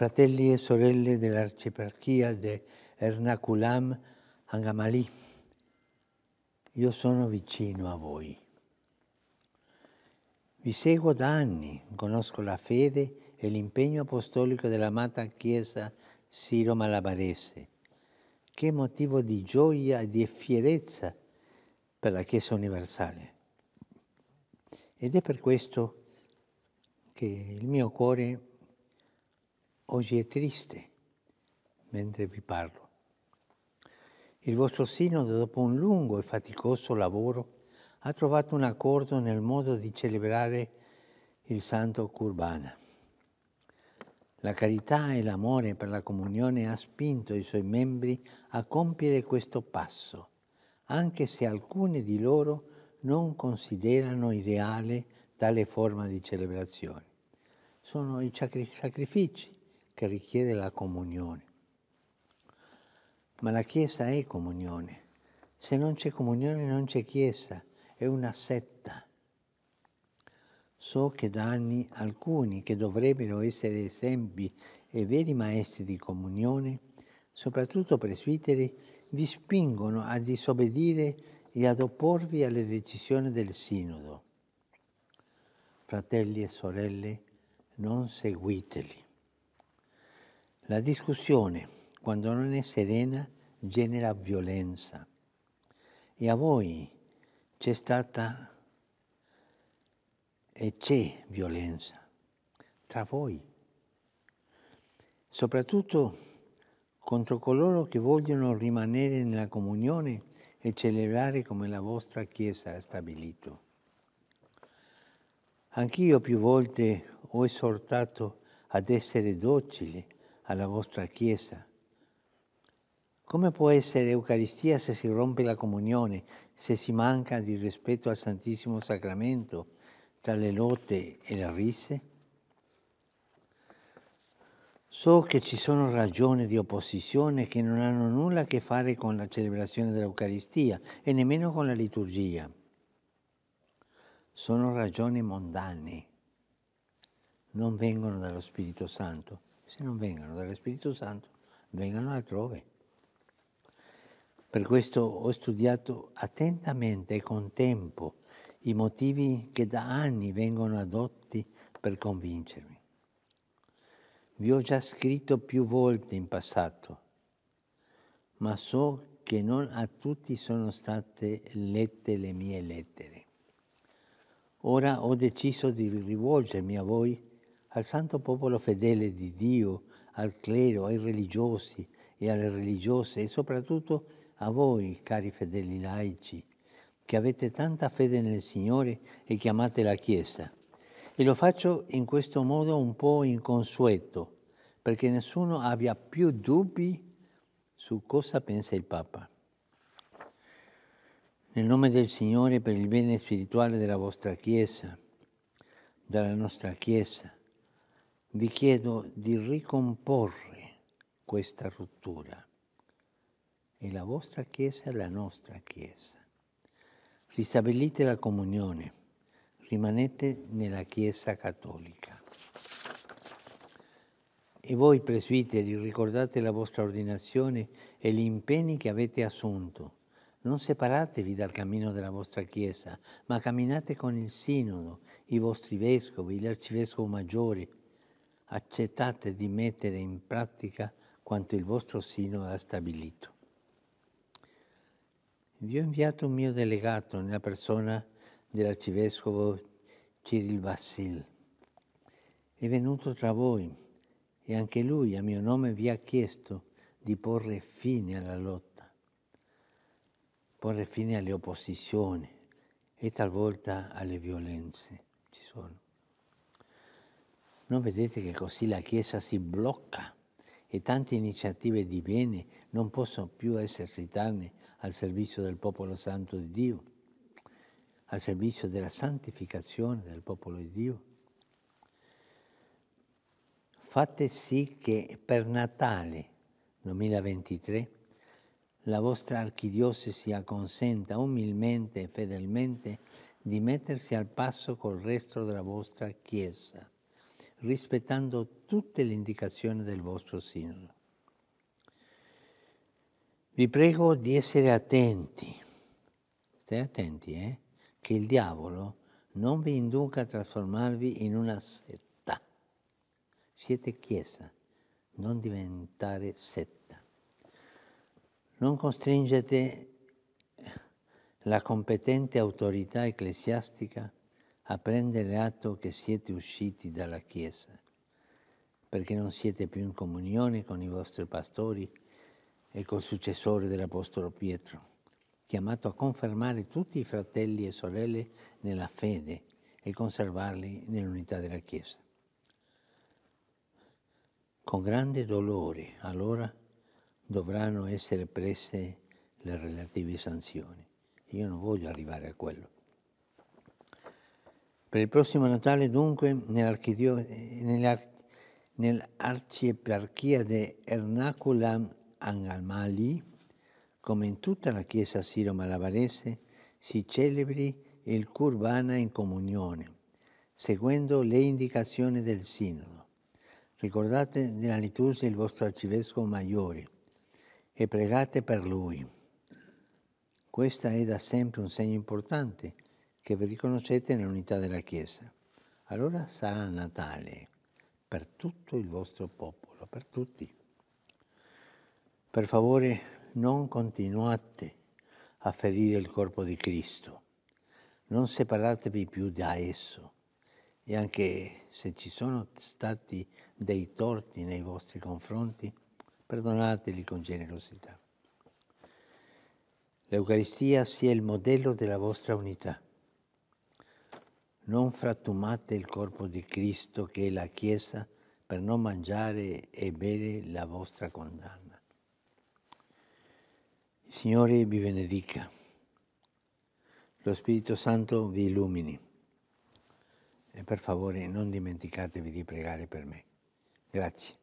fratelli e sorelle dell'arciparchia di Ernakulam, Angamali. Io sono vicino a voi. Vi seguo da anni, conosco la fede e l'impegno apostolico dell'amata Chiesa Siro-Malabarese. Che motivo di gioia e di fierezza per la Chiesa universale. Ed è per questo che il mio cuore Oggi è triste mentre vi parlo. Il vostro sinodo, dopo un lungo e faticoso lavoro, ha trovato un accordo nel modo di celebrare il Santo Curbana. La carità e l'amore per la comunione ha spinto i suoi membri a compiere questo passo, anche se alcuni di loro non considerano ideale tale forma di celebrazione. Sono i sacrifici che richiede la comunione. Ma la Chiesa è comunione. Se non c'è comunione non c'è Chiesa, è una setta. So che da anni alcuni che dovrebbero essere esempi e veri maestri di comunione, soprattutto presbiteri, vi spingono a disobbedire e ad opporvi alle decisioni del Sinodo. Fratelli e sorelle, non seguiteli. La discussione, quando non è serena, genera violenza. E a voi c'è stata e c'è violenza tra voi, soprattutto contro coloro che vogliono rimanere nella comunione e celebrare come la vostra Chiesa ha stabilito. Anch'io più volte ho esortato ad essere docili alla vostra Chiesa. Come può essere Eucaristia se si rompe la comunione, se si manca di rispetto al Santissimo Sacramento tra le lotte e le risse? So che ci sono ragioni di opposizione che non hanno nulla a che fare con la celebrazione dell'Eucaristia e nemmeno con la liturgia. Sono ragioni mondane, non vengono dallo Spirito Santo se non vengano dallo Spirito Santo, vengano altrove. Per questo ho studiato attentamente e con tempo i motivi che da anni vengono adotti per convincermi. Vi ho già scritto più volte in passato, ma so che non a tutti sono state lette le mie lettere. Ora ho deciso di rivolgermi a voi al santo popolo fedele di Dio, al clero, ai religiosi e alle religiose e soprattutto a voi, cari fedeli laici, che avete tanta fede nel Signore e chiamate la Chiesa. E lo faccio in questo modo un po' inconsueto, perché nessuno abbia più dubbi su cosa pensa il Papa. Nel nome del Signore per il bene spirituale della vostra Chiesa, della nostra Chiesa, vi chiedo di ricomporre questa rottura. E la vostra Chiesa è la nostra Chiesa. Ristabilite la comunione, rimanete nella Chiesa cattolica. E voi presbiteri ricordate la vostra ordinazione e gli impegni che avete assunto. Non separatevi dal cammino della vostra Chiesa, ma camminate con il Sinodo, i vostri vescovi, l'arcivescovo maggiore, accettate di mettere in pratica quanto il vostro sino ha stabilito. Vi ho inviato un mio delegato nella persona dell'arcivescovo Cyril Vassil. È venuto tra voi e anche lui a mio nome vi ha chiesto di porre fine alla lotta, porre fine alle opposizioni e talvolta alle violenze. Ci sono. Non vedete che così la Chiesa si blocca e tante iniziative di bene non possono più esercitarne al servizio del popolo santo di Dio, al servizio della santificazione del popolo di Dio. Fate sì che per Natale 2023 la vostra archidiocesi acconsenta umilmente e fedelmente di mettersi al passo col resto della vostra Chiesa rispettando tutte le indicazioni del vostro sinodo. Vi prego di essere attenti, state attenti, eh? che il diavolo non vi induca a trasformarvi in una setta. Siete chiesa, non diventare setta. Non costringete la competente autorità ecclesiastica a a prendere atto che siete usciti dalla Chiesa, perché non siete più in comunione con i vostri pastori e col successore dell'Apostolo Pietro, chiamato a confermare tutti i fratelli e sorelle nella fede e conservarli nell'unità della Chiesa. Con grande dolore, allora, dovranno essere prese le relative sanzioni. Io non voglio arrivare a quello per il prossimo Natale, dunque, nell'arcieparchia di Ernakulam Angalmali, come in tutta la chiesa siro-malabarese, si celebri il Curbana in comunione, seguendo le indicazioni del Sinodo. Ricordate nella liturgia il vostro arcivescovo maggiore e pregate per lui. Questo è da sempre un segno importante che vi riconoscete nell'unità della Chiesa. Allora sarà Natale per tutto il vostro popolo, per tutti. Per favore non continuate a ferire il corpo di Cristo, non separatevi più da esso e anche se ci sono stati dei torti nei vostri confronti, perdonateli con generosità. L'Eucaristia sia il modello della vostra unità. Non frattumate il corpo di Cristo che è la Chiesa per non mangiare e bere la vostra condanna. Il Signore vi benedica, lo Spirito Santo vi illumini e per favore non dimenticatevi di pregare per me. Grazie.